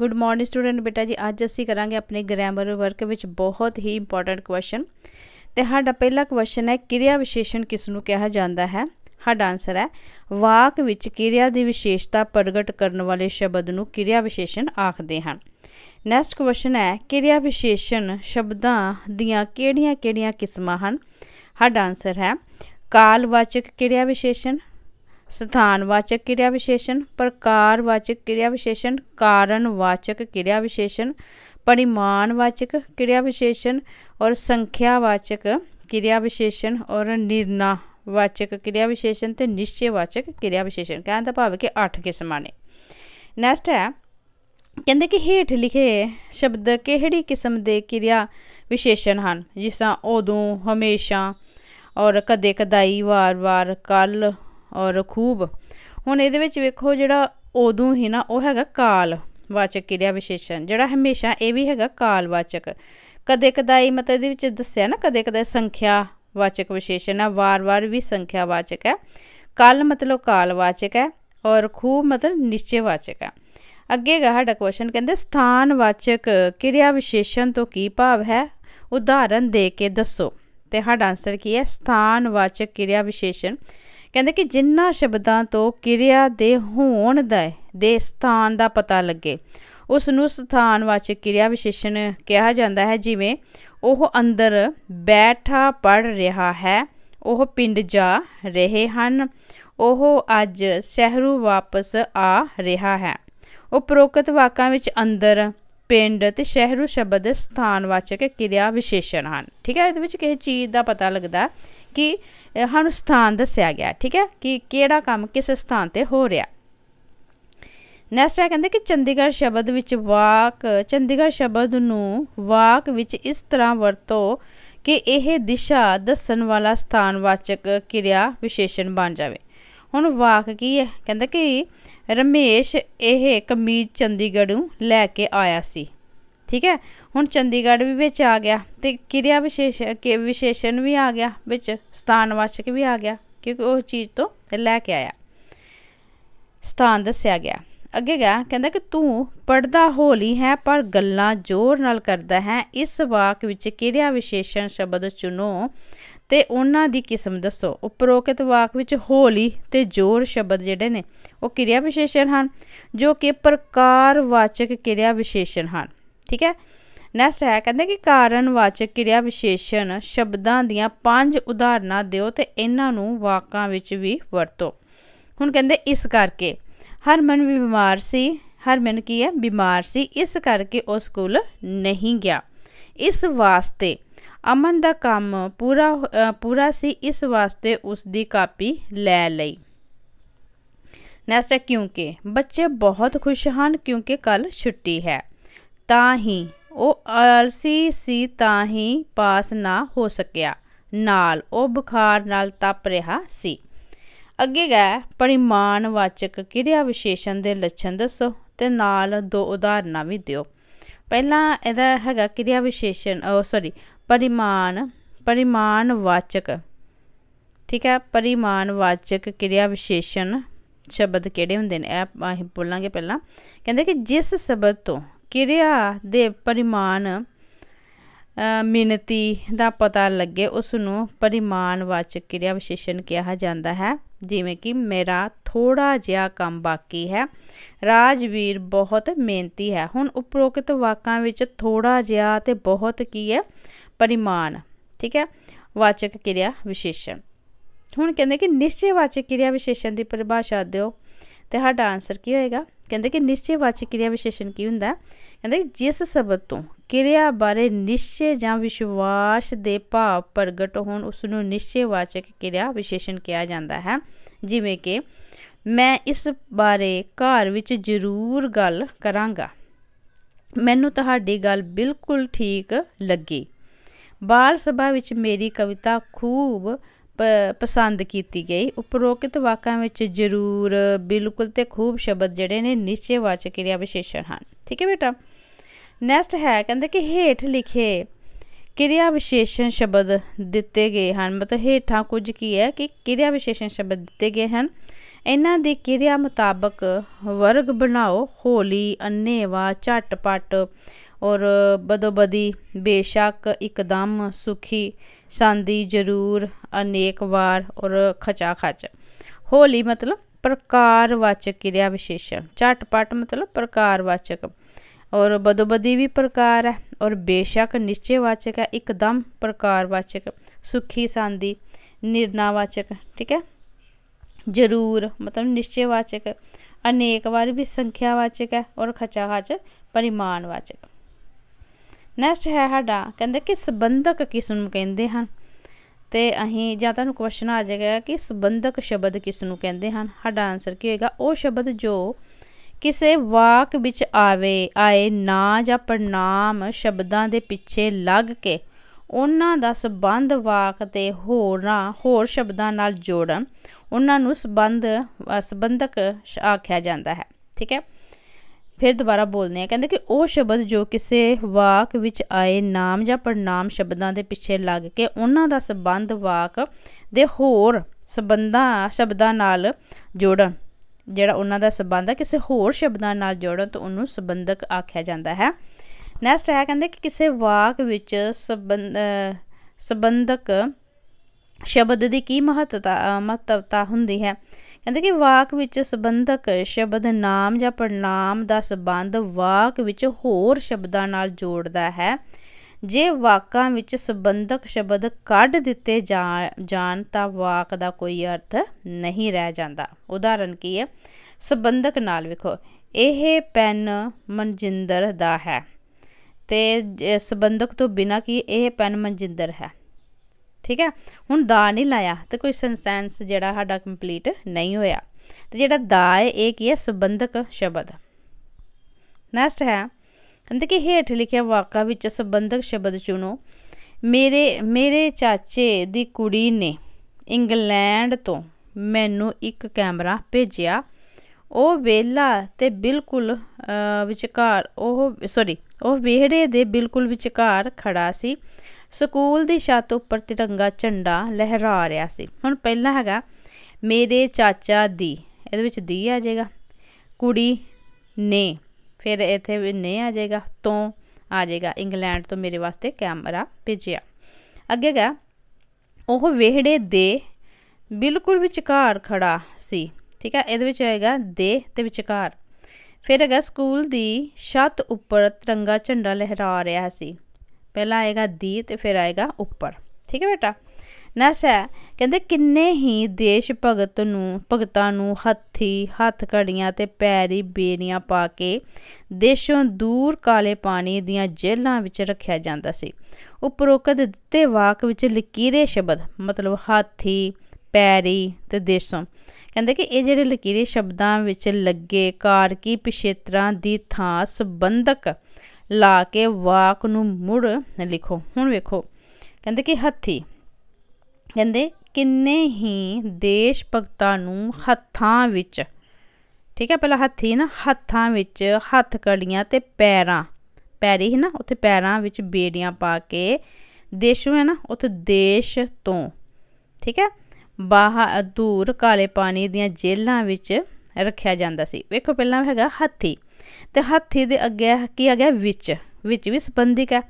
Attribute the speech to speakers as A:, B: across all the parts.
A: good morning student ਬੇਟਾ ਜੀ ਅੱਜ ਅਸੀਂ ਕਰਾਂਗੇ ਆਪਣੇ ਗ੍ਰਾਮਰ ਵਰਕ ਵਿੱਚ ਬਹੁਤ ਹੀ ਇੰਪੋਰਟੈਂਟ ਕੁਐਸਚਨ ਤੇ ਸਾਡਾ ਪਹਿਲਾ ਕੁਐਸਚਨ ਹੈ ਕਿਰਿਆ ਵਿਸ਼ੇਸ਼ਣ ਕਿਸ ਨੂੰ ਕਿਹਾ ਜਾਂਦਾ ਹੈ ਸਾਡਾ ਆਨਸਰ ਹੈ ਵਾਕ ਵਿੱਚ ਕਿਰਿਆ ਦੀ ਵਿਸ਼ੇਸ਼ਤਾ ਪ੍ਰਗਟ ਕਰਨ ਵਾਲੇ ਸ਼ਬਦ ਨੂੰ ਕਿਰਿਆ ਵਿਸ਼ੇਸ਼ਣ ਆਖਦੇ ਹਨ ਨੈਕਸਟ ਕੁਐਸਚਨ ਹੈ ਕਿਰਿਆ ਵਿਸ਼ੇਸ਼ਣ ਸ਼ਬਦਾਂ ਦੀਆਂ ਕਿਹੜੀਆਂ-ਕਿਹੜੀਆਂ ਕਿਸਮਾਂ ਹਨ ਸਾਡਾ ਆਨਸਰ ਹੈ ਕਾਲਵਾਚਕ ਕਿਰਿਆ ਵਿਸ਼ੇਸ਼ਣ ਸਥਾਨਵਾਚਕ ਕਿਰਿਆ ਵਿਸ਼ੇਸ਼ਣ ਪ੍ਰਕਾਰਵਾਚਕ ਕਿਰਿਆ ਵਿਸ਼ੇਸ਼ਣ ਕਾਰਨਵਾਚਕ ਕਿਰਿਆ ਵਿਸ਼ੇਸ਼ਣ ਪਰਿਮਾਣਵਾਚਕ ਕਿਰਿਆ ਵਿਸ਼ੇਸ਼ਣ ਔਰ ਸੰਖਿਆਵਾਚਕ ਕਿਰਿਆ ਵਿਸ਼ੇਸ਼ਣ ਔਰ ਨਿਰਣਾਵਾਚਕ ਕਿਰਿਆ ਵਿਸ਼ੇਸ਼ਣ ਤੇ ਨਿਸ਼ਚੈਵਾਚਕ ਕਿਰਿਆ ਵਿਸ਼ੇਸ਼ਣ ਕਹਿੰਦਾ ਭਾਵ ਕਿ 8 ਕਿਸਮਾਂ ਨੇ ਨੈਕਸਟ ਹੈ ਕਹਿੰਦੇ ਕਿ ਹੇਠ ਲਿਖੇ ਸ਼ਬਦ ਕਿਹੜੀ ਕਿਸਮ ਦੇ ਕਿਰਿਆ ਵਿਸ਼ੇਸ਼ਣ ਹਨ ਜਿਸ ਤਰ੍ਹਾਂ ਉਦੋਂ ਹਮੇਸ਼ਾ ਔਰ ਕਦੇ ਕਦਾਈ ਵਾਰ-ਵਾਰ ਕੱਲ ਔਰ ਖੂਬ ਹੁਣ ਇਹਦੇ ਵਿੱਚ ਵੇਖੋ ਜਿਹੜਾ ਉਦੋਂ ਹੀ ਨਾ ਉਹ ਹੈਗਾ ਕਾਲ ਵਾਚਕ ਕਿਰਿਆ ਵਿਸ਼ੇਸ਼ਣ ਜਿਹੜਾ ਹਮੇਸ਼ਾ ਇਹ ਵੀ ਹੈਗਾ ਕਾਲ ਵਾਚਕ ਕਦੇ ਕਦਾਈ ਮਤਲਬ ਇਹਦੇ ਵਿੱਚ ਦੱਸਿਆ ਨਾ ਕਦੇ ਕਦੇ ਸੰਖਿਆ ਵਾਚਕ ਵਿਸ਼ੇਸ਼ਣ ਆ ਵਾਰ-ਵਾਰ ਵੀ ਸੰਖਿਆ ਵਾਚਕ ਹੈ ਕੱਲ ਮਤਲਬ ਕਾਲ ਵਾਚਕ ਹੈ ਔਰ ਖੂਬ ਮਤਲਬ ਨਿਸ਼ਚੈ ਵਾਚਕ ਹੈ ਅੱਗੇ ਗਾ ਸਾਡਾ ਕੁਐਸਚਨ ਕਹਿੰਦੇ ਸਥਾਨ ਵਾਚਕ ਕਿਰਿਆ ਵਿਸ਼ੇਸ਼ਣ ਤੋਂ ਕੀ ਭਾਵ ਹੈ ਉਦਾਹਰਨ ਦੇ ਕੇ ਦੱਸੋ ਤੇ ਸਾਡਾ ਆਨਸਰ ਕੀ ਹੈ ਸਥਾਨ ਵਾਚਕ ਕਿਰਿਆ ਵਿਸ਼ੇਸ਼ਣ ਕਹਿੰਦੇ ਕਿ ਜਿੰਨਾ ਸ਼ਬਦਾਂ ਤੋਂ ਕਿਰਿਆ ਦੇ ਹੋਣ ਦਾ ਦੇ ਸਥਾਨ ਦਾ ਪਤਾ ਲੱਗੇ ਉਸ ਨੂੰ ਸਥਾਨਵਾਚਕ ਕਿਰਿਆ ਵਿਸ਼ੇਸ਼ਣ ਕਿਹਾ ਜਾਂਦਾ ਹੈ ਜਿਵੇਂ ਉਹ ਅੰਦਰ ਬੈਠਾ ਪੜ ਰਿਹਾ ਹੈ ਉਹ ਪਿੰਡ ਜਾ ਰਹੇ ਹਨ ਉਹ ਅੱਜ ਸ਼ਹਿਰੋਂ ਵਾਪਸ ਆ ਰਿਹਾ ਹੈ ਉਪਰੋਕਤ ਵਾਕਾਂ ਵਿੱਚ ਅੰਦਰ ਪਿੰਡ ਤੇ ਸ਼ਹਿਰੂ ਸ਼ਬਦ ਸਥਾਨਵਾਚਕ ਕਿਰਿਆ ਵਿਸ਼ੇਸ਼ਣ ਹਨ ਠੀਕ ਹੈ ਇਹਦੇ ਵਿੱਚ ਕਿਸੇ ਚੀਜ਼ ਦਾ ਪਤਾ ਲੱਗਦਾ ਕਿ ਸਾਨੂੰ ਸਥਾਨ ਦੱਸਿਆ ਗਿਆ ਠੀਕ ਹੈ ਕਿ ਕਿਹੜਾ ਕੰਮ ਕਿਸ ਸਥਾਨ ਤੇ ਹੋ ਰਿਹਾ ਨੈਕਸਟ ਹੈ ਕਹਿੰਦੇ ਕਿ ਚੰਡੀਗੜ੍ਹ ਸ਼ਬਦ ਵਿੱਚ ਵਾਕ ਚੰਡੀਗੜ੍ਹ ਸ਼ਬਦ ਨੂੰ ਵਾਕ ਵਿੱਚ ਇਸ ਤਰ੍ਹਾਂ ਵਰਤੋ ਕਿ ਇਹ ਦਿਸ਼ਾ ਦੱਸਣ ਵਾਲਾ ਸਥਾਨਵਾਚਕ ਕਿਰਿਆ ਵਿਸ਼ੇਸ਼ਣ ਬਣ ਜਾਵੇ ਹੁਣ ਵਾਕ ਕੀ ਹੈ ਕਹਿੰਦਾ ਕਿ ਰਮੇਸ਼ ਇਹ ਕਮੀਜ਼ ਨੂੰ ਲੈ ਕੇ ਆਇਆ ਸੀ ਠੀਕ ਹੈ ਹੁਣ ਚੰਡੀਗੜ੍ਹ ਵੀ ਵਿੱਚ ਆ ਗਿਆ ਤੇ ਕਿਰਿਆ ਵਿਸ਼ੇਸ਼ਕ ਕੇ ਵਿਸ਼ੇਸ਼ਣ ਵੀ ਆ ਗਿਆ ਵਿੱਚ ਸਥਾਨਵਾਚਕ ਵੀ ਆ ਗਿਆ ਕਿਉਂਕਿ ਉਹ ਚੀਜ਼ ਤੋਂ ਲੈ ਕੇ ਆਇਆ ਸਥਾਨ ਦੱਸਿਆ ਗਿਆ ਅੱਗੇ ਗਿਆ ਕਹਿੰਦਾ ਕਿ ਤੂੰ ਪੜਦਾ ਹੋਲੀ ਹੈ ਪਰ ਗੱਲਾਂ ਜ਼ੋਰ ਨਾਲ ਕਰਦਾ ਹੈ ਇਸ ਵਾਕ ਵਿੱਚ ਕਿਰਿਆ ਵਿਸ਼ੇਸ਼ਣ ਸ਼ਬਦ ਚੁਣੋ ਤੇ ਉਹਨਾਂ ਦੀ ਕਿਸਮ ਦੱਸੋ ਉਪਰੋਕਤ ਵਾਕ ਵਿੱਚ ਹੋਲੀ ਤੇ ਜ਼ੋਰ ਸ਼ਬਦ ਜਿਹੜੇ ਨੇ ਉਹ ਕਿਰਿਆ ਵਿਸ਼ੇਸ਼ਣ ਹਨ ਜੋ ਕਿ ਪ੍ਰਕਾਰਵਾਚਕ ਕਿਰਿਆ ਵਿਸ਼ੇਸ਼ਣ ਹਨ ਠੀਕ ਹੈ ਨੈਕਸਟ ਹੈ ਕਹਿੰਦੇ ਕਿ ਕਾਰਨਵਾਚਕ ਕਿਰਿਆ ਵਿਸ਼ੇਸ਼ਣ ਸ਼ਬਦਾਂ ਦੀਆਂ ਪੰਜ ਉਦਾਹਰਨਾਂ ਦਿਓ ਤੇ ਇਹਨਾਂ ਨੂੰ ਵਾਕਾਂ ਵਿੱਚ ਵੀ ਵਰਤੋ ਹੁਣ ਕਹਿੰਦੇ ਇਸ ਕਰਕੇ ਹਰਮਨ ਵੀ ਬਿਮਾਰ ਸੀ ਹਰਮਨ ਕੀ ਹੈ ਬਿਮਾਰ ਸੀ ਇਸ ਕਰਕੇ ਉਹ ਸਕੂਲ ਨਹੀਂ ਗਿਆ ਇਸ ਵਾਸਤੇ ਅਮਨ ਦਾ ਕੰਮ ਪੂਰਾ ਪੂਰਾ ਸੀ ਇਸ ਵਾਸਤੇ ਉਸ ਦੀ ਕਾਪੀ ਲੈ ਲਈ ਨੈਕਸਟ ਕਿਉਂਕਿ ਬੱਚੇ ਬਹੁਤ ਖੁਸ਼ ਹਨ ਕਿਉਂਕਿ ਕੱਲ ਛੁੱਟੀ ਹੈ ਤਾਂ ਹੀ ਉਹ ਆਲਸੀ ਸੀ ਤਾਂ ਹੀ ਪਾਸ ਨਾ ਹੋ ਸਕਿਆ ਨਾਲ ਉਹ ਬੁਖਾਰ ਨਾਲ ਤਪ ਰਿਹਾ ਸੀ ਅੱਗੇ ਗਏ ਪਰਿਮਾਨਵਾਚਕ ਕਿਰਿਆ ਵਿਸ਼ੇਸ਼ਣ ਦੇ ਲੱਛਣ ਦੱਸੋ ਤੇ ਨਾਲ ਦੋ ਉਦਾਹਰਨਾਂ ਵੀ ਦਿਓ ਪਹਿਲਾ ਇਹਦਾ ਹੈਗਾ ਕਿਰਿਆ ਵਿਸ਼ੇਸ਼ਣ ਸੌਰੀ ਪਰਿਮਾਨ ਪਰਿਮਾਨਵਾਚਕ ਠੀਕ ਹੈ ਪਰਿਮਾਨਵਾਚਕ ਕਿਰਿਆ ਵਿਸ਼ੇਸ਼ਣ ਸ਼ਬਦ ਕਿਹੜੇ ਹੁੰਦੇ ਨੇ ਇਹ ਅਸੀਂ ਬੋਲਾਂਗੇ ਪਹਿਲਾਂ ਕਹਿੰਦੇ ਕਿ ਜਿਸ ਸ਼ਬਦ ਤੋਂ ਕਿਰਿਆ ਦੇ ਪਰਿਮਾਨ ਮਿਣਤੀ ਦਾ ਪਤਾ ਲੱਗੇ ਉਸ ਨੂੰ ਪਰਿਮਾਨਵਾਚਕ ਕਿਰਿਆ ਵਿਸ਼ੇਸ਼ਣ ਕਿਹਾ ਜਾਂਦਾ ਹੈ ਜਿਵੇਂ ਕਿ ਮੇਰਾ ਥੋੜਾ ਜਿਹਾ ਕੰਮ ਬਾਕੀ ਹੈ ਰਾਜਵੀਰ ਬਹੁਤ ਮਿਹਨਤੀ ਹੈ ਹੁਣ ਉਪਰੋਕਤ ਵਾਕਾਂ ਵਿੱਚ ਥੋੜਾ ਜਿਹਾ ਤੇ ਬਹੁਤ ਕੀ ਹੈ ਪਰਿਮਾਣ ਠੀਕ ਹੈ ਵਾਚਕ ਕਿਰਿਆ ਵਿਸ਼ੇਸ਼ਣ ਹੁਣ ਕਹਿੰਦੇ ਕਿ ਨਿਸ਼ਚੈ ਵਾਚਕ ਕਿਰਿਆ ਵਿਸ਼ੇਸ਼ਣ ਦੀ ਪਰਿਭਾਸ਼ਾ ਦਿਓ ਤੇ ਸਾਡਾ ਆਨਸਰ ਕੀ ਹੋਏਗਾ ਕਹਿੰਦੇ ਕਿ ਨਿਸ਼ਚੈ ਵਾਚਕ ਕਿਰਿਆ ਵਿਸ਼ੇਸ਼ਣ ਕੀ ਹੁੰਦਾ ਕਹਿੰਦੇ ਜਿਸ ਸ਼ਬਦ ਤੋਂ ਕਿਰਿਆ ਬਾਰੇ ਨਿਸ਼ਚੈ ਜਾਂ ਵਿਸ਼ਵਾਸ ਦੇ ਭਾਵ ਪ੍ਰਗਟ ਹੋਣ ਉਸ ਨੂੰ ਨਿਸ਼ਚੈ ਵਾਚਕ ਕਿਰਿਆ ਵਿਸ਼ੇਸ਼ਣ ਕਿਹਾ ਜਾਂਦਾ ਹੈ ਜਿਵੇਂ ਕਿ ਮੈਂ ਇਸ ਬਾਰੇ ਘਰ ਵਿੱਚ ਜ਼ਰੂਰ ਗੱਲ ਕਰਾਂਗਾ ਮੈਨੂੰ ਤੁਹਾਡੀ ਗੱਲ ਬਿਲਕੁਲ ਠੀਕ ਲੱਗੀ ਬਾਲ ਸਭਾ ਵਿੱਚ ਮੇਰੀ ਕਵਿਤਾ ਖੂਬ ਪਸੰਦ ਕੀਤੀ ਗਈ ਉਪਰੋਕਤ ਵਾਕਾਂ ਵਿੱਚ ਜ਼ਰੂਰ ਬਿਲਕੁਲ ਤੇ ਖੂਬ ਸ਼ਬਦ ਜਿਹੜੇ ਨੇ ਵਾਚਕ ਕਿਰਿਆ ਵਿਸ਼ੇਸ਼ਣ ਹਨ ਠੀਕ ਹੈ ਬੇਟਾ ਨੈਕਸਟ ਹੈ ਕਹਿੰਦੇ ਕਿ ਹੇਠ ਲਿਖੇ ਕਿਰਿਆ ਵਿਸ਼ੇਸ਼ਣ ਸ਼ਬਦ ਦਿੱਤੇ ਗਏ ਹਨ ਮਤਲਬ ਹੇਠਾਂ ਕੁਝ ਕੀ ਹੈ ਕਿ ਕਿਰਿਆ ਵਿਸ਼ੇਸ਼ਣ ਸ਼ਬਦ ਦਿੱਤੇ ਗਏ ਹਨ ਇਹਨਾਂ ਦੀ ਕਿਰਿਆ ਮੁਤਾਬਕ ਵਰਗ ਬਣਾਓ ਹੋਲੀ ਅੰਨੇਵਾ ਝਟਪਟ और बदोबदी बेशक एकदम सुखी सांदी जरूर अनेक बार और खचा खच होली मतलब प्रकारवाचक क्रिया विशेषण पट मतलब प्रकारवाचक और बदोबदी भी प्रकार है और बेशक निश्चयवाचक है एकदम प्रकारवाचक सुखी सांदी निर्णावाचक ठीक है जरूर मतलब निश्चयवाचक अनेक बार भी संख्यावाचक है और खचा खच परिमाणवाचक ਨੈਕਸਟ ਹੈ ਸਾਡਾ ਕਹਿੰਦੇ ਕਿ ਸੰਬੰਧਕ ਕਿਸ ਨੂੰ ਕਹਿੰਦੇ ਹਨ ਤੇ ਅਸੀਂ ਜਾਂ ਤੁਹਾਨੂੰ ਕੁਐਸਚਨ ਆ ਜਾਏਗਾ ਕਿ ਸੰਬੰਧਕ ਸ਼ਬਦ ਕਿਸ ਨੂੰ ਕਹਿੰਦੇ ਹਨ ਸਾਡਾ ਆਨਸਰ ਕੀ ਹੋਏਗਾ ਉਹ ਸ਼ਬਦ ਜੋ ਕਿਸੇ ਵਾਕ ਵਿੱਚ ਆਵੇ ਆਏ ਨਾਂ ਜਾਂ ਪੜਨਾਮ ਸ਼ਬਦਾਂ ਦੇ ਪਿੱਛੇ ਲੱਗ ਕੇ ਉਹਨਾਂ ਦਾ ਸਬੰਧ ਵਾਕ ਤੇ ਹੋਰਾਂ ਹੋਰ ਸ਼ਬਦਾਂ ਨਾਲ ਜੋੜਨ ਉਹਨਾਂ ਨੂੰ ਸਬੰਧ ਸਬੰਧਕ ਆਖਿਆ ਜਾਂਦਾ ਹੈ ਠੀਕ ਹੈ ਫਿਰ ਦੁਬਾਰਾ ਬੋਲਦੇ ਆ ਕਹਿੰਦੇ ਕਿ ਉਹ ਸ਼ਬਦ ਜੋ ਕਿਸੇ ਵਾਕ ਵਿੱਚ ਆਏ ਨਾਮ ਜਾਂ ਪੜਨਾਮ ਸ਼ਬਦਾਂ ਦੇ ਪਿੱਛੇ ਲੱਗ ਕੇ ਉਹਨਾਂ ਦਾ ਸੰਬੰਧ ਵਾਕ ਦੇ ਹੋਰ ਸਬੰਧਾਂ ਸ਼ਬਦਾਂ ਨਾਲ ਜੋੜਨ ਜਿਹੜਾ ਉਹਨਾਂ ਦਾ ਸੰਬੰਧ ਹੈ ਕਿਸੇ ਹੋਰ ਸ਼ਬਦਾਂ ਨਾਲ ਜੋੜਨ ਤਾਂ ਉਹਨੂੰ ਸੰਬੰਧਕ ਆਖਿਆ ਜਾਂਦਾ ਹੈ ਨੈਕਸਟ ਹੈ ਕਹਿੰਦੇ ਕਿ ਕਿਸੇ ਵਾਕ ਵਿੱਚ ਸਬੰਧਕ ਸ਼ਬਦ ਦੀ ਕੀ ਮਹੱਤਤਾ ਮਹੱਤਵਤਾ ਹੁੰਦੀ ਹੈ ਕਹਿੰਦੇ ਕਿ ਵਾਕ ਵਿੱਚ ਸੰਬੰਧਕ ਸ਼ਬਦ ਨਾਮ ਜਾਂ ਪੜਨਾਮ ਦਾ ਸੰਬੰਧ ਵਾਕ ਵਿੱਚ ਹੋਰ ਸ਼ਬਦਾਂ ਨਾਲ ਜੋੜਦਾ ਹੈ ਜੇ ਵਾਕਾਂ ਵਿੱਚ ਸੰਬੰਧਕ ਸ਼ਬਦ ਕੱਢ ਦਿੱਤੇ ਜਾਣ ਤਾਂ ਵਾਕ ਦਾ ਕੋਈ ਅਰਥ ਨਹੀਂ ਰਹਿ ਜਾਂਦਾ ਉਦਾਹਰਨ ਕੀ ਹੈ ਸੰਬੰਧਕ ਨਾਲ ਵੇਖੋ ਇਹ ਪੈਨ ਮਨਜਿੰਦਰ ਦਾ ਹੈ ਤੇ ਸੰਬੰਧਕ ਤੋਂ ਬਿਨਾ ਕੀ ਇਹ ਪੈਨ ਮਨਜਿੰਦਰ ਹੈ ਠੀਕ ਹੈ ਹੁਣ ਦਾ ਨਹੀਂ ਲਾਇਆ ਤੇ ਕੋਈ ਸੈਂਟੈਂਸ ਜਿਹੜਾ ਸਾਡਾ ਕੰਪਲੀਟ ਨਹੀਂ ਹੋਇਆ ਤੇ ਜਿਹੜਾ ਦਾ ਹੈ ਇਹ ਕੀ ਹੈ ਸੰਬੰਧਕ ਸ਼ਬਦ ਨੈਕਸਟ ਹੈ ਕਹਿੰਦੇ ਕਿ ਹੇਠ ਲਿਖਿਆ ਵਾਕਾ ਵਿੱਚ ਸੰਬੰਧਕ ਸ਼ਬਦ ਚੁਣੋ ਮੇਰੇ ਮੇਰੇ ਚਾਚੇ ਦੀ ਕੁੜੀ ਨੇ ਇੰਗਲੈਂਡ ਤੋਂ ਮੈਨੂੰ ਇੱਕ ਕੈਮਰਾ ਭੇਜਿਆ ਉਹ ਵੇਲਾ ਤੇ ਬਿਲਕੁਲ ਵਿਚਕਾਰ ਉਹ ਸੌਰੀ ਉਹ ਵਿਹੜੇ ਦੇ ਬਿਲਕੁਲ ਵਿਚਕਾਰ ਖੜਾ ਸੀ ਸਕੂਲ ਦੀ ਛੱਤ ਉੱਪਰ ਤਿਰੰਗਾ ਝੰਡਾ ਲਹਿਰਾ ਰਿਹਾ ਸੀ ਹੁਣ ਪਹਿਲਾ ਹੈਗਾ ਮੇਰੇ ਚਾਚਾ ਦੀ ਇਹਦੇ ਵਿੱਚ ਦੀ ਆ ਜਾਏਗਾ ਕੁੜੀ ਨੇ ਫਿਰ ਇੱਥੇ ਵੀ ਨੇ ਆ ਜਾਏਗਾ ਤੋਂ ਆ ਜਾਏਗਾ ਇੰਗਲੈਂਡ ਤੋਂ ਮੇਰੇ ਵਾਸਤੇ ਕੈਮਰਾ ਭੇਜਿਆ ਅੱਗੇ ਗਿਆ ਉਹ ਵਿਹੜੇ ਦੇ ਬਿਲਕੁਲ ਵਿਚਕਾਰ ਖੜਾ ਸੀ ਠੀਕ ਹੈ ਇਹਦੇ ਵਿੱਚ ਆਏਗਾ ਦੇ ਤੇ ਵਿਚਕਾਰ ਫਿਰ ਹੈਗਾ ਸਕੂਲ ਦੀ ਛੱਤ ਉੱਪਰ ਤਿਰੰਗਾ ਝੰਡਾ ਲਹਿਰਾ ਰਿਹਾ ਸੀ ਪਹਿਲਾਂ ਆਏਗਾ ਦੀ ਤੇ ਫਿਰ ਆਏਗਾ ਉੱਪਰ ਠੀਕ ਹੈ ਬੇਟਾ ਨਸ਼ਾ ਹੈ ਕਹਿੰਦੇ ਕਿੰਨੇ ਹੀ ਦੇਸ਼ ਭਗਤ ਨੂੰ ਭਗਤਾਂ ਨੂੰ ਹੱਥੀ ਹੱਥ ਘੜੀਆਂ ਤੇ ਪੈਰੀ ਬੇੜੀਆਂ ਪਾ ਕੇ ਦੇਸ਼ੋਂ ਦੂਰ ਕਾਲੇ ਪਾਣੀ ਦੀਆਂ ਜੇਲ੍ਹਾਂ ਵਿੱਚ ਰੱਖਿਆ ਜਾਂਦਾ ਸੀ ਉਪਰੋਕਤ ਦਿੱਤੇ ਵਾਕ ਵਿੱਚ ਲਕੀਰੇ ਸ਼ਬਦ ਮਤਲਬ ਹਾਥੀ ਪੈਰੀ ਤੇ ਦੇਸ਼ੋਂ ਕਹਿੰਦੇ ਕਿ ਇਹ ਜਿਹੜੇ ਲਕੀਰੇ ਸ਼ਬਦਾਂ ਵਿੱਚ ਲੱਗੇ ਕਾਰ ਕੀ ਪਿਛੇਤਰਾਂ ਦੀ ਥਾਂ ਸੰਬੰਧਕ ਲਾ ਕੇ ਵਾਕ ਨੂੰ ਮੁੜ ਲਿਖੋ ਹੁਣ ਵੇਖੋ ਕਹਿੰਦੇ ਕਿ ਹੱਥੀ ਕਹਿੰਦੇ ਕਿੰਨੇ ਹੀ ਦੇਸ਼ ਭਗਤਾਂ ਨੂੰ ਹੱਥਾਂ ਵਿੱਚ ਠੀਕ ਹੈ ਪਹਿਲਾਂ ਹੱਥੀ ਨਾ ਹੱਥਾਂ ਵਿੱਚ ਹੱਥ ਕੜੀਆਂ ਤੇ ਪੈਰਾਂ ਪੈਰੀ ਹੈ ਨਾ ਉੱਥੇ ਪੈਰਾਂ ਵਿੱਚ ਬੇੜੀਆਂ ਪਾ ਕੇ ਦੇਸ਼ੋਂ ਹੈ ਨਾ ਉੱਥੇ ਦੇਸ਼ ਤੋਂ ਠੀਕ ਹੈ ਬਹਾਦੂਰ ਕਾਲੇ ਪਾਣੀ ਦੀਆਂ ਜੇਲ੍ਹਾਂ ਵਿੱਚ ਰੱਖਿਆ ਜਾਂਦਾ ਸੀ ਵੇਖੋ ਪਹਿਲਾਂ ਹੈਗਾ ਹਾਥੀ ਤੇ ਹਾਥੀ ਦੇ ਅੱਗੇ ਕੀ ਆ ਗਿਆ ਵਿੱਚ ਵਿੱਚ ਵੀ ਸੰਬੰਧਿਕ ਹੈ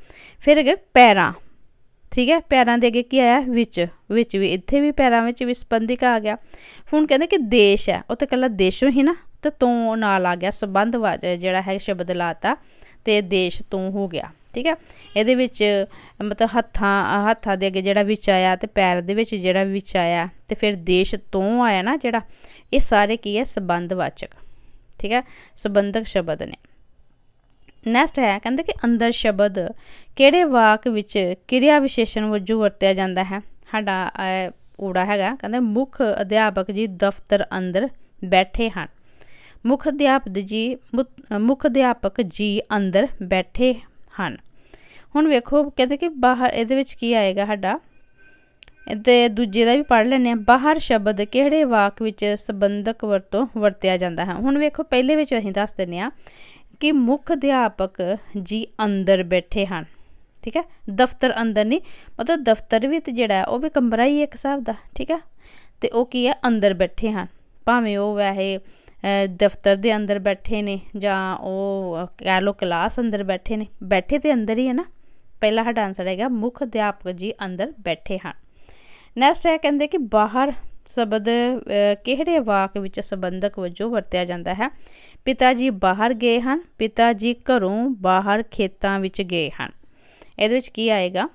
A: ਫਿਰ ਹੈਗੇ ਪੈਰਾਂ ਠੀਕ ਹੈ ਪੈਰਾਂ ਦੇ ਅੱਗੇ ਕੀ ਆਇਆ ਵਿੱਚ ਵਿੱਚ ਵੀ ਇੱਥੇ ਵੀ ਪੈਰਾਂ ਵਿੱਚ ਵੀ ਸੰਬੰਧਿਕ ਆ ਗਿਆ ਹੁਣ ਕਹਿੰਦੇ ਕਿ ਦੇਸ਼ ਹੈ ਉਹ ਤਾਂ ਕੱਲਾ ਦੇਸ਼ੋ ਹੀ ਨਾ ਤੇ ਤੋਂ ਨਾਲ ਆ ਗਿਆ ਸੰਬੰਧ ਜਿਹੜਾ ਹੈ ਸ਼ਬਦ ਲਾਤਾ ਤੇ ਦੇਸ਼ ਤੋਂ ਹੋ ਗਿਆ ਠੀਕ ਹੈ ਇਹਦੇ ਵਿੱਚ ਮਤਲਬ ਹੱਥਾਂ ਹੱਥਾਂ ਦੇ ਅੱਗੇ ਜਿਹੜਾ ਵਿੱਚ ਆਇਆ ਤੇ ਪੈਰ ਦੇ ਵਿੱਚ ਜਿਹੜਾ ਵਿੱਚ ਆਇਆ ਤੇ ਫਿਰ ਦੇਸ਼ ਤੋਂ ਆਇਆ ਨਾ ਜਿਹੜਾ ਇਹ ਸਾਰੇ ਕੀ ਹੈ ਸਬੰਧਵਾਚਕ ਠੀਕ ਹੈ ਸਬੰਧਕ ਸ਼ਬਦ ਨੇ ਨੈਕਸਟ ਹੈ ਕਹਿੰਦੇ ਕਿ ਅੰਦਰ ਸ਼ਬਦ ਕਿਹੜੇ ਵਾਕ ਵਿੱਚ ਕਿਰਿਆ ਵਿਸ਼ੇਸ਼ਣ ਵਜੋਂ ਵਰਤਿਆ ਜਾਂਦਾ ਹੈ ਸਾਡਾ ਊੜਾ ਹੈਗਾ ਕਹਿੰਦੇ ਮੁੱਖ ਅਧਿਆਪਕ ਜੀ ਦਫ਼ਤਰ ਅੰਦਰ ਬੈਠੇ ਹਨ ਮੁੱਖ ਅਧਿਆਪਕ ਜੀ ਮੁੱਖ ਅਧਿਆਪਕ ਜੀ ਅੰਦਰ ਬੈਠੇ ਹਨ ਹੁਣ ਵੇਖੋ ਕਹਿੰਦੇ ਕਿ ਬਾਹਰ ਇਹਦੇ ਵਿੱਚ ਕੀ ਆਏਗਾ ਸਾਡਾ ਤੇ ਦੂਜੇ ਦਾ ਵੀ ਪੜ ਲੈਣੇ ਆ ਬਾਹਰ ਸ਼ਬਦ ਕਿਹੜੇ ਵਾਕ ਵਿੱਚ ਸੰਬੰਧਕ ਵਰਤੋਂ ਵਰਤਿਆ ਜਾਂਦਾ ਹੈ ਹੁਣ ਵੇਖੋ ਪਹਿਲੇ ਵਿੱਚ ਅਸੀਂ ਦੱਸ ਦਿੰਨੇ ਆ ਕਿ ਮੁੱਖ ਅਧਿਆਪਕ ਜੀ ਅੰਦਰ ਬੈਠੇ ਹਨ ਠੀਕ ਹੈ ਦਫ਼ਤਰ ਅੰਦਰ ਨਹੀਂ ਮਤਲਬ ਦਫ਼ਤਰ ਵੀ ਤੇ ਜਿਹੜਾ ਉਹ ਵੀ ਕਮਰਾ ਹੀ ਇੱਕ ਹਿਸਾਬ ਦਾ ਠੀਕ ਹੈ ਤੇ ਉਹ ਕੀ ਹੈ ਅੰਦਰ ਬੈਠੇ ਹਨ ਭਾਵੇਂ ਉਹ ਵੈਸੇ ਦਫ਼ਤਰ ਦੇ ਅੰਦਰ ਬੈਠੇ ਨੇ ਜਾਂ ਉਹ ਕਹਿ ਲੋ ਕਲਾਸ ਅੰਦਰ ਬੈਠੇ ਨੇ ਬੈਠੇ ਤੇ ਅੰਦਰ ਹੀ ਹੈ ਨਾ ਪਹਿਲਾ ਹਟ ਆਨਸਰ ਹੈਗਾ ਮੁੱਖ ਅਧਿਆਪਕ ਜੀ ਅੰਦਰ ਬੈਠੇ ਹਨ ਨੈਕਸਟ ਹੈ ਕਹਿੰਦੇ ਕਿ ਬਾਹਰ ਸ਼ਬਦ ਕਿਹੜੇ ਵਾਕ ਵਿੱਚ ਸੰਬੰਧਕ ਵਜੋਂ ਵਰਤਿਆ ਜਾਂਦਾ ਹੈ ਪਿਤਾ ਜੀ ਬਾਹਰ ਗਏ ਹਨ ਪਿਤਾ ਜੀ ਘਰੋਂ ਬਾਹਰ ਖੇਤਾਂ ਵਿੱਚ ਗਏ ਹਨ ਇਹਦੇ ਵਿੱਚ ਕੀ ਆਏਗਾ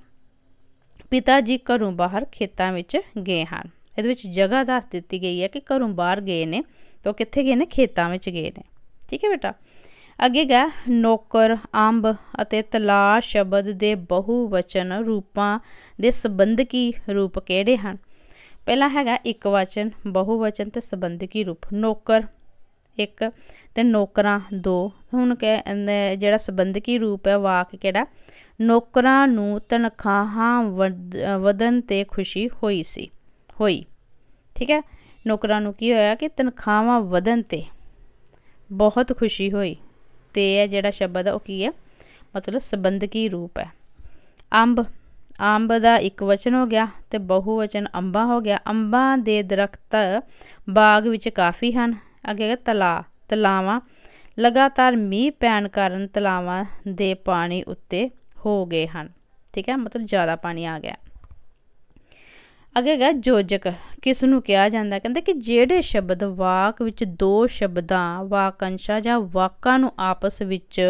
A: ਪਿਤਾ ਜੀ ਘਰੋਂ ਬਾਹਰ ਖੇਤਾਂ ਵਿੱਚ ਗਏ ਹਨ ਇਹਦੇ ਵਿੱਚ ਜਗ੍ਹਾ ਦੱਸ ਦਿੱਤੀ ਗਈ ਹੈ ਕਿ ਘਰੋਂ ਬਾਹਰ ਗਏ ਨੇ ਤਾਂ ਕਿੱਥੇ ਗਏ ਨੇ ਖੇਤਾਂ ਵਿੱਚ ਗਏ ਨੇ ਠੀਕ ਹੈ ਬੇਟਾ ਅੱਗੇ ਗਾ ਨੌਕਰ ਅੰਬ ਅਤੇ ਤਲਾ ਸ਼ਬਦ ਦੇ ਬਹੁਵਚਨ ਰੂਪਾਂ ਦੇ ਸੰਬੰਧਕੀ ਰੂਪ ਕਿਹੜੇ ਹਨ ਪਹਿਲਾ ਹੈਗਾ ਇੱਕ ਵਚਨ ਬਹੁਵਚਨ ਤੇ ਸੰਬੰਧਕੀ ਰੂਪ ਨੌਕਰ ਇੱਕ ਤੇ ਨੌਕਰਾਂ ਦੋ ਹੁਣ ਕਹਿੰਦੇ ਜਿਹੜਾ ਸੰਬੰਧਕੀ ਰੂਪ ਹੈ ਵਾਕ ਕਿਹੜਾ ਨੌਕਰਾਂ ਨੂੰ ਤਨਖਾਹਾਂ ਵਧਨ ਤੇ ਖੁਸ਼ੀ ਹੋਈ ਸੀ ਹੋਈ ਠੀਕ ਹੈ ਨੌਕਰਾਂ ਨੂੰ ਕੀ ਹੋਇਆ ਕਿ ਤਨਖਾਹਾਂ ਵਧਣ 'ਤੇ ਬਹੁਤ ਖੁਸ਼ੀ ਹੋਈ ਤੇ ਇਹ ਜਿਹੜਾ ਸ਼ਬਦ ਆ ਉਹ ਕੀ ਹੈ ਮਤਲਬ ਸੰਬੰਧਕੀ ਰੂਪ ਹੈ ਅੰਬ ਅੰਬ ਦਾ ਇੱਕ ਵਚਨ ਹੋ ਗਿਆ ਤੇ ਬਹੁਵਚਨ ਵਚਨ ਅੰਬਾ ਹੋ ਗਿਆ ਅੰਬਾਂ ਦੇ ਦਰਖਤ ਬਾਗ ਵਿੱਚ ਕਾਫੀ ਹਨ ਅੱਗੇ ਹੈ ਤਲਾ ਤਲਾਵਾਂ ਲਗਾਤਾਰ ਮੀਂਹ ਪੈਣ ਕਾਰਨ ਤਲਾਵਾਂ ਦੇ ਪਾਣੀ ਉੱਤੇ ਹੋ ਗਏ ਹਨ ਠੀਕ ਹੈ ਮਤਲਬ ਜ਼ਿਆਦਾ ਪਾਣੀ ਆ ਗਿਆ ਅੱਗੇ ਹੈਗਾ ਜੋਜਕ ਕਿਸ ਨੂੰ ਕਿਹਾ ਜਾਂਦਾ ਕਹਿੰਦਾ ਕਿ ਜਿਹੜੇ ਸ਼ਬਦ ਵਾਕ ਵਿੱਚ ਦੋ ਸ਼ਬਦਾਂ ਵਾਕੰਸ਼ਾ ਜਾਂ ਵਾਕਾਂ ਨੂੰ ਆਪਸ ਵਿੱਚ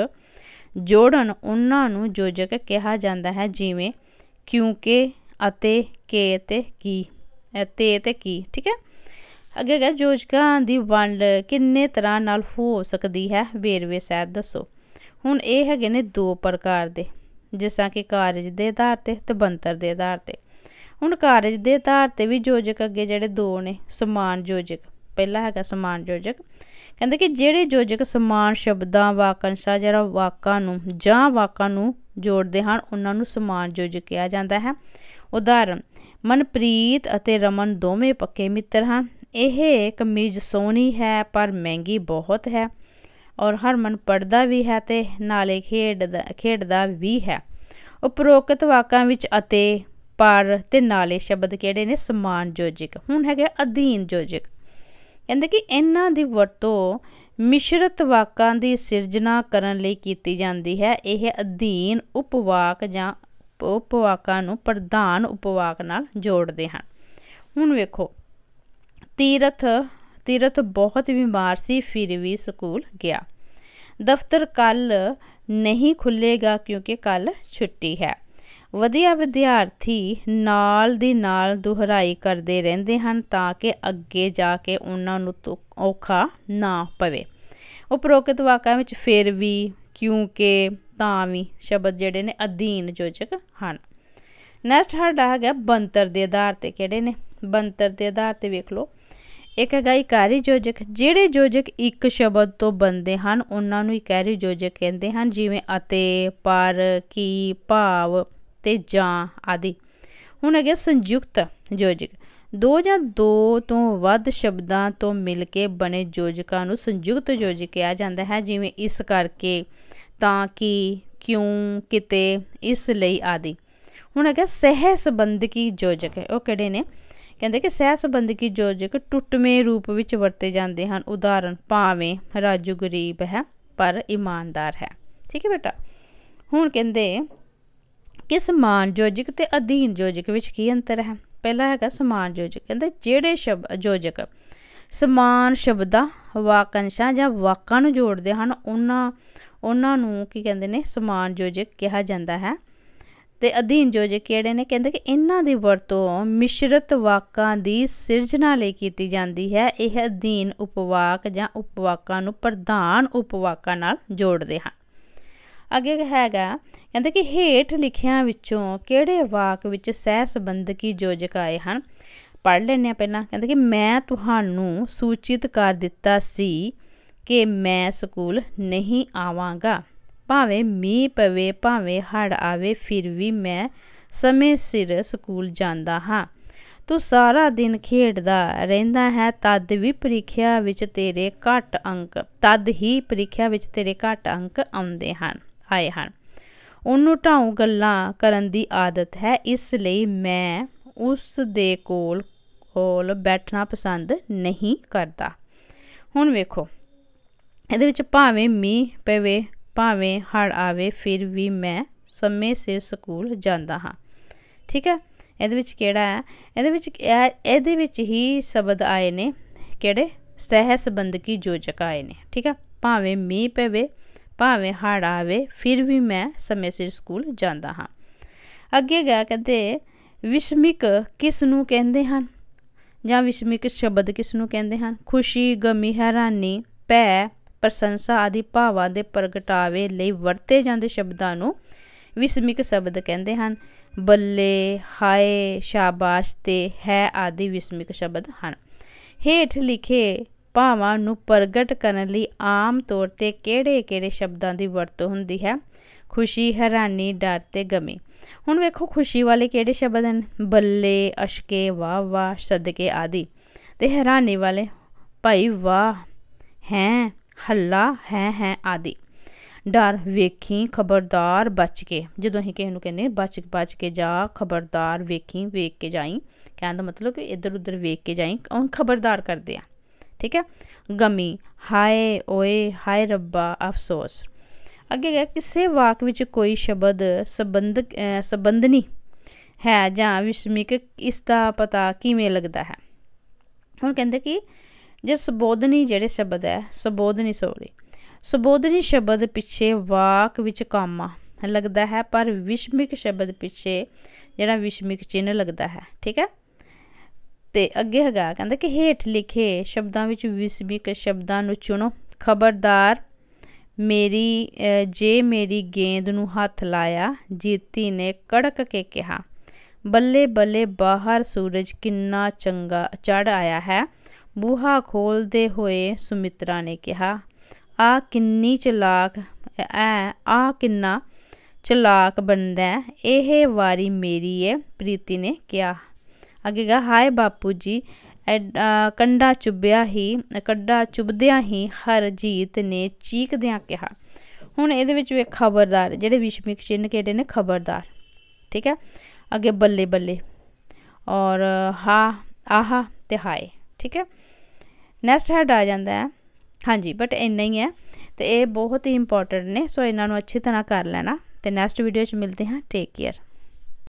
A: ਜੋੜਨ ਉਹਨਾਂ ਨੂੰ ਜੋਜਕ ਕਿਹਾ ਜਾਂਦਾ ਹੈ ਜਿਵੇਂ ਕਿਉਂਕਿ ਅਤੇ ਕੇ ਤੇ ਕੀ ਅਤੇ ਤੇ ਕੀ ਠੀਕ ਹੈ ਅੱਗੇ ਹੈਗਾ ਜੋਜਕਾਂ ਦੀ ਵੰਡ ਕਿੰਨੇ ਤਰ੍ਹਾਂ ਨਾਲ ਹੋ ਸਕਦੀ ਹੈ ਵੇਰਵੇ ਸਹਿਤ ਦੱਸੋ ਹੁਣ ਇਹ ਹੈਗੇ ਨੇ ਦੋ ਪ੍ਰਕਾਰ ਦੇ ਜਿਸਾ ਕਿ ਕਾਰਜ ਦੇ ਆਧਾਰ ਤੇ ਤੇ ਬੰਤਰ ਦੇ ਆਧਾਰ ਤੇ ਹੁਣ ਕਾਰਜ ਦੇ ਆਧਾਰ ਤੇ ਵੀ ਯੋਜਕ ਅੱਗੇ ਜਿਹੜੇ ਦੋ ਨੇ ਸਮਾਨ ਯੋਜਕ ਪਹਿਲਾ ਹੈਗਾ ਸਮਾਨ ਯੋਜਕ ਕਹਿੰਦੇ ਕਿ ਜਿਹੜੇ ਯੋਜਕ ਸਮਾਨ ਸ਼ਬਦਾਂ ਵਾਕੰਸ਼ਾਂ ਜਿਹੜਾ ਵਾਕਾਂ ਨੂੰ ਜਾਂ ਵਾਕਾਂ ਨੂੰ ਜੋੜਦੇ ਹਨ ਉਹਨਾਂ ਨੂੰ ਸਮਾਨ ਯੋਜਕ ਕਿਹਾ ਜਾਂਦਾ ਹੈ ਉਦਾਹਰਨ ਮਨਪ੍ਰੀਤ ਅਤੇ ਰਮਨ ਦੋਵੇਂ ਪੱਕੇ ਮਿੱਤਰ ਹਨ ਇਹ ਕਮੀਜ਼ ਸੋਹਣੀ ਹੈ ਪਰ ਮਹਿੰਗੀ ਬਹੁਤ ਹੈ ਔਰ ਹਰਮਨ ਪੜਦਾ ਵੀ ਹੈ ਤੇ ਨਾਲੇ ਖੇਡਦਾ ਖੇਡਦਾ ਵੀ ਹੈ ਉਪਰੋਕਤ ਵਾਕਾਂ ਵਿੱਚ ਅਤੇ ਪਰ ਤੇ ਨਾਲੇ ਸ਼ਬਦ ਕਿਹੜੇ ਨੇ ਸਮਾਨ ਜੋਜਿਕ ਹੁਣ ਹੈਗੇ ਅਧੀਨ ਜੋਜਿਕ ਕਹਿੰਦੇ ਕਿ ਇਹਨਾਂ ਦੀ ਵਰਤੋਂ ਮਿਸ਼ਰਤ ਵਾਕਾਂ ਦੀ ਸਿਰਜਣਾ ਕਰਨ ਲਈ ਕੀਤੀ ਜਾਂਦੀ ਹੈ ਇਹ ਅਧੀਨ ਉਪਵਾਕ ਜਾਂ ਉਪਵਾਕਾਂ ਨੂੰ ਪ੍ਰਧਾਨ ਉਪਵਾਕ ਨਾਲ ਜੋੜਦੇ ਹਨ ਹੁਣ ਵੇਖੋ ਤੀਰਥ ਤੀਰਥ ਬਹੁਤ ਬਿਮਾਰ ਸੀ ਫਿਰ ਵੀ ਸਕੂਲ ਗਿਆ ਦਫ਼ਤਰ ਕੱਲ ਨਹੀਂ ਖੁੱਲੇਗਾ ਕਿਉਂਕਿ ਕੱਲ ਛੁੱਟੀ ਹੈ ਵਧੀਆ ਵਿਦਿਆਰਥੀ ਨਾਲ ਦੀ ਨਾਲ ਦੁਹਰਾਈ ਕਰਦੇ ਰਹਿੰਦੇ ਹਨ ਤਾਂ ਕਿ ਅੱਗੇ ਜਾ ਕੇ ਉਹਨਾਂ ਨੂੰ ਔਖਾ ਨਾ ਪਵੇ ਉਪਰੋਕਤ ਵਾਕਾਂ ਵਿੱਚ ਫਿਰ ਵੀ ਕਿਉਂਕਿ ਤਾਂ ਵੀ ਸ਼ਬਦ ਜਿਹੜੇ ਨੇ ਅਧੀਨ ਜੋਜਕ ਹਨ ਨੈਕਸਟ ਸਾਡਾ ਹੈਗਾ ਬੰਤਰ ਦੇ ਆਧਾਰ ਤੇ ਕਿਹੜੇ ਨੇ ਬੰਤਰ ਦੇ ਆਧਾਰ ਤੇ ਵੇਖ ਲਓ ਇੱਕ ਹੈਗਾ ਕਾਰੀ ਜੋਜਕ ਜਿਹੜੇ ਜੋਜਕ ਇੱਕ ਸ਼ਬਦ ਤੋਂ ਬਣਦੇ ਹਨ ਉਹਨਾਂ ਨੂੰ ਇਕਾਰੀ ਜੋਜਕ ਕਹਿੰਦੇ ਹਨ ਜਿਵੇਂ ਅਤੇ ਪਰ ਕੀ ਭਾਵ ਤੇ ਜਾਂ ਆਦਿ ਹੁਣ ਅਗੇ ਸੰਯੁਕਤ ਯੋਜਕ ਦੋ ਜਾਂ ਦੋ ਤੋਂ ਵੱਧ ਸ਼ਬਦਾਂ ਤੋਂ ਮਿਲ ਕੇ ਬਣੇ ਯੋਜਕਾਂ ਨੂੰ ਸੰਯੁਕਤ ਯੋਜਕ ਕਿਹਾ ਜਾਂਦਾ ਹੈ ਜਿਵੇਂ ਇਸ ਕਰਕੇ ਤਾਂ ਕਿ ਕਿਉਂ ਕਿਤੇ ਇਸ ਲਈ ਆਦਿ ਹੁਣ ਅਗੇ ਸਹਿ ਸੰਬੰਧਕੀ ਯੋਜਕ ਉਹ ਕਿਹੜੇ ਨੇ ਕਹਿੰਦੇ ਕਿ ਸਹਿ ਸੰਬੰਧਕੀ ਯੋਜਕ ਟੁੱਟਵੇਂ ਰੂਪ ਵਿੱਚ ਵਰਤੇ ਜਾਂਦੇ ਹਨ ਉਦਾਹਰਨ ਭਾਵੇਂ ਰਾਜੂ ਗਰੀਬ ਹੈ ਪਰ ਇਮਾਨਦਾਰ ਹੈ ਠੀਕ ਹੈ ਬੇਟਾ ਹੁਣ ਕਹਿੰਦੇ ਕਿ ਸਮਾਨ ਯੋਜਕ ਤੇ ਅਧੀਨ ਯੋਜਕ ਵਿੱਚ ਕੀ ਅੰਤਰ ਹੈ ਪਹਿਲਾ ਹੈਗਾ ਸਮਾਨ ਯੋਜਕ ਕਹਿੰਦੇ ਜਿਹੜੇ ਸ਼ਬਦ ਯੋਜਕ ਸਮਾਨ ਸ਼ਬਦਾਂ ਵਾਕੰਸ਼ਾਂ ਜਾਂ ਵਾਕਾਂ ਨੂੰ ਜੋੜਦੇ ਹਨ ਉਹਨਾਂ ਉਹਨਾਂ ਨੂੰ ਕੀ ਕਹਿੰਦੇ ਨੇ ਸਮਾਨ ਯੋਜਕ ਕਿਹਾ ਜਾਂਦਾ ਹੈ ਤੇ ਅਧੀਨ ਯੋਜਕ ਕਿਹੜੇ ਨੇ ਕਹਿੰਦੇ ਕਿ ਇਹਨਾਂ ਦੀ ਵਰਤੋਂ ਮਿਸ਼ਰਤ ਵਾਕਾਂ ਦੀ ਸਿਰਜਣਾ ਲਈ ਕੀਤੀ ਜਾਂਦੀ ਹੈ ਇਹ ਅਧੀਨ ਉਪਵਾਕ ਜਾਂ ਉਪਵਾਕਾਂ ਨੂੰ ਪ੍ਰਧਾਨ ਉਪਵਾਕਾਂ ਨਾਲ ਜੋੜਦੇ ਹਨ ਅੱਗੇ ਹੈਗਾ ਕਹਿੰਦੇ ਕਿ ਹੇਠ ਲਿਖਿਆਂ ਵਿੱਚੋਂ ਕਿਹੜੇ ਵਾਕ ਵਿੱਚ ਸਹਿ ਸੰਬੰਧਕੀ ਯੋਜਕ ਆਏ ਹਨ ਪੜ੍ਹ ਲੈਣੇ ਆ ਪਹਿਲਾਂ ਕਹਿੰਦੇ ਕਿ ਮੈਂ ਤੁਹਾਨੂੰ ਸੂਚਿਤ ਕਰ ਦਿੱਤਾ ਸੀ ਕਿ ਮੈਂ ਸਕੂਲ ਨਹੀਂ ਆਵਾਂਗਾ ਭਾਵੇਂ ਮੀਂਹ ਪਵੇ ਭਾਵੇਂ ਹੜ ਆਵੇ ਫਿਰ ਵੀ ਮੈਂ ਸਮੇਂ ਸਿਰ ਸਕੂਲ ਜਾਂਦਾ ਹਾਂ ਤੂੰ ਸਾਰਾ ਦਿਨ ਖੇਡਦਾ ਰਹਿੰਦਾ ਹੈ ਤਦ ਵੀ ਪ੍ਰੀਖਿਆ ਵਿੱਚ ਤੇਰੇ ਘੱਟ ਅੰਕ ਤਦ ਹੀ ਪ੍ਰੀਖਿਆ ਵਿੱਚ ਤੇਰੇ ਘੱਟ ਅੰਕ ਆਉਂਦੇ ਹਨ ਆਏ ਹਨ ਉਹਨੂੰ ਢਾਉ ਗੱਲਾਂ ਕਰਨ ਦੀ ਆਦਤ ਹੈ ਇਸ ਲਈ ਮੈਂ ਉਸ ਦੇ ਕੋਲ ਕੋਲ ਬੈਠਣਾ ਪਸੰਦ ਨਹੀਂ ਕਰਦਾ ਹੁਣ ਵੇਖੋ ਇਹਦੇ ਵਿੱਚ ਭਾਵੇਂ ਮੀਂਹ ਪਵੇ ਭਾਵੇਂ ਹੜ ਆਵੇ ਫਿਰ ਵੀ ਮੈਂ ਸਮੇਂ ਸਿਰ ਸਕੂਲ ਜਾਂਦਾ ਹਾਂ ਠੀਕ ਹੈ ਇਹਦੇ ਵਿੱਚ ਕਿਹੜਾ ਹੈ ਇਹਦੇ ਵਿੱਚ ਇਹਦੇ ਵਿੱਚ ਹੀ ਸ਼ਬਦ ਆਏ ਨੇ ਕਿਹੜੇ ਸਹਿ ਕੀ ਜੋਜਕ ਆਏ ਨੇ ਠੀਕ ਹੈ ਭਾਵੇਂ ਮੀਂਹ ਪਵੇ ਭਾਵੇਂ ਹੜ ਆਵੇ ਫਿਰ ਵੀ ਮੈਂ ਸਮੇਂ ਸਿਰ ਸਕੂਲ ਜਾਂਦਾ ਹਾਂ ਅੱਗੇ ਗਿਆ ਕਹਿੰਦੇ ਵਿਸ਼ਮਿਕ ਕਿਸ ਨੂੰ ਕਹਿੰਦੇ ਹਨ ਜਾਂ ਵਿਸ਼ਮਿਕ ਸ਼ਬਦ ਕਿਸ ਨੂੰ ਕਹਿੰਦੇ ਹਨ ਖੁਸ਼ੀ ਗਮੀ ਹੈਰਾਨੀ ਭੈ ਪ੍ਰਸ਼ੰਸਾ ਆਦਿ ਭਾਵਾਂ ਦੇ ਪ੍ਰਗਟਾਵੇ ਲਈ ਵਰਤੇ ਜਾਂਦੇ ਸ਼ਬਦਾਂ ਨੂੰ ਵਿਸਮਿਕ ਸ਼ਬਦ ਕਹਿੰਦੇ ਹਨ ਬੱਲੇ ਹਾਏ ਸ਼ਾਬਾਸ਼ ਤੇ ਹੈ ਆਦਿ ਵਿਸਮਿਕ ਸ਼ਬਦ ਹਨ ਹੇਠ ਲਿਖੇ ਭਾਵਾਂ ਨੂੰ ਪ੍ਰਗਟ ਕਰਨ ਲਈ ਆਮ ਤੌਰ ਤੇ ਕਿਹੜੇ-ਕਿਹੜੇ ਸ਼ਬਦਾਂ ਦੀ ਵਰਤੋਂ ਹੁੰਦੀ ਹੈ ਖੁਸ਼ੀ ਹੈਰਾਨੀ ਡਰ ਤੇ ਗਮੀ ਹੁਣ ਵੇਖੋ ਖੁਸ਼ੀ ਵਾਲੇ ਕਿਹੜੇ ਸ਼ਬਦ ਹਨ ਬੱਲੇ ਅਸ਼ਕੇ ਵਾਹ ਵਾਹ ਸਦਕੇ ਆਦਿ ਤੇ ਹੈਰਾਨੀ ਵਾਲੇ ਭਾਈ ਵਾਹ ਹੈ ਹੱਲਾ ਹੈ ਹੈ ਆਦਿ ਡਰ ਵੇਖੀ ਖਬਰਦਾਰ ਬਚ ਕੇ ਜਦੋਂ ਅਸੀਂ ਕਿਸੇ ਨੂੰ ਕਹਿੰਦੇ ਬਚ ਬਚ ਕੇ ਜਾ ਖਬਰਦਾਰ ਵੇਖੀ ਵੇਖ ਕੇ ਜਾਈ ਕਹਿੰਦਾ ਮਤਲਬ ਕਿ ਇੱਧਰ ਉੱਧਰ ਵੇਖ ਕੇ ਜਾਈ ਖਬਰਦਾਰ ਕਰਦੇ ਆ ਠੀਕ ਹੈ ਗਮੀ ਹਾਏ ਓਏ ਹਾਏ ਰੱਬਾ ਅਫਸੋਸ ਅੱਗੇ ਗਿਆ ਕਿਸੇ ਵਾਕ ਵਿੱਚ ਕੋਈ ਸ਼ਬਦ ਸੰਬੰਧਕ ਸੰਬੰਧਨੀ ਹੈ ਜਾਂ ਵਿਸਮਿਕ ਇਸ ਦਾ ਪਤਾ ਕਿਵੇਂ ਲੱਗਦਾ ਹੈ ਹੁਣ ਕਹਿੰਦੇ ਕਿ ਜੇ ਸੰਬੋਧਨੀ ਜਿਹੜੇ ਸ਼ਬਦ ਹੈ ਸੰਬੋਧਨੀ ਸੋਰੀ ਸੰਬੋਧਨੀ ਸ਼ਬਦ ਪਿੱਛੇ ਵਾਕ ਵਿੱਚ ਕਾਮਾ ਲੱਗਦਾ ਹੈ ਪਰ ਵਿਸਮਿਕ ਸ਼ਬਦ ਪਿੱਛੇ ਜਿਹੜਾ ਵਿਸਮਿਕ ਚਿੰਨ੍ਹ ਲੱਗਦਾ ਹੈ ਠੀਕ ਹੈ ਤੇ ਅੱਗੇ ਹੈਗਾ ਕਹਿੰਦਾ ਕਿ ਹੇਠ ਲਿਖੇ ਸ਼ਬਦਾਂ ਵਿੱਚ ਵਿਸਮਿਕ ਸ਼ਬਦਾਂ ਨੂੰ ਚੁਣੋ ਖਬਰਦਾਰ ਮੇਰੀ ਜੇ ਮੇਰੀ ਗੇਂਦ ਨੂੰ ਹੱਥ ਲਾਇਆ ਜੀਤੀ ਨੇ ਕੜਕ ਕੇ ਕਿਹਾ ਬੱਲੇ ਬੱਲੇ ਬਾਹਰ ਸੂਰਜ ਕਿੰਨਾ ਚੰਗਾ ਚੜ ਆਇਆ ਹੈ ਬੂਹਾ ਖੋਲਦੇ ਹੋਏ ਸੁਮਿਤਰਾ ਨੇ ਕਿਹਾ ਆ ਕਿੰਨੀ ਚਲਾਕ ਐ ਆ ਕਿੰਨਾ ਚਲਾਕ ਬੰਦਾ ਇਹ ਵਾਰੀ ਮੇਰੀ ਏ ਪ੍ਰੀਤੀ ਨੇ ਕਿਹਾ ਅੱਗੇ ਗਾ ਹਾਏ ਬਾਪੂ ਜੀ ਕੰਡਾ ਚੁੱਬਿਆ ਹੀ ਕੱਡਾ ਚੁੱਬਦਿਆਂ ਹੀ ਹਰਜੀਤ ਨੇ ਚੀਕਦਿਆਂ ਕਿਹਾ ਹੁਣ ਇਹਦੇ ਵਿੱਚ ਵੀ ਖਬਰਦਾਰ ਜਿਹੜੇ ਵਿਸ਼ਮਿਕ ਚਿੰਨ੍ਹ ਕਿਹੜੇ ਨੇ ਖਬਰਦਾਰ ਠੀਕ ਹੈ ਅੱਗੇ ਬੱਲੇ ਬੱਲੇ ਔਰ ਹਾ ਆਹਾ ਤੇ ਹਾਏ ਠੀਕ ਹੈ ਨੈਕਸਟ ਹੈਡ ਆ ਜਾਂਦਾ ਹੈ ਹਾਂਜੀ ਬਟ ਇੰਨਾ ਹੀ ਹੈ ਤੇ ਇਹ ਬਹੁਤ ਹੀ ਇੰਪੋਰਟੈਂਟ ਨੇ ਸੋ ਇਹਨਾਂ ਨੂੰ ਅੱਛੀ ਤਰ੍ਹਾਂ ਕਰ ਲੈਣਾ ਤੇ ਨੈਕਸਟ ਵੀਡੀਓ 'ਚ ਮਿਲਦੇ ਹਾਂ ਟੇਕ ਕੇਅਰ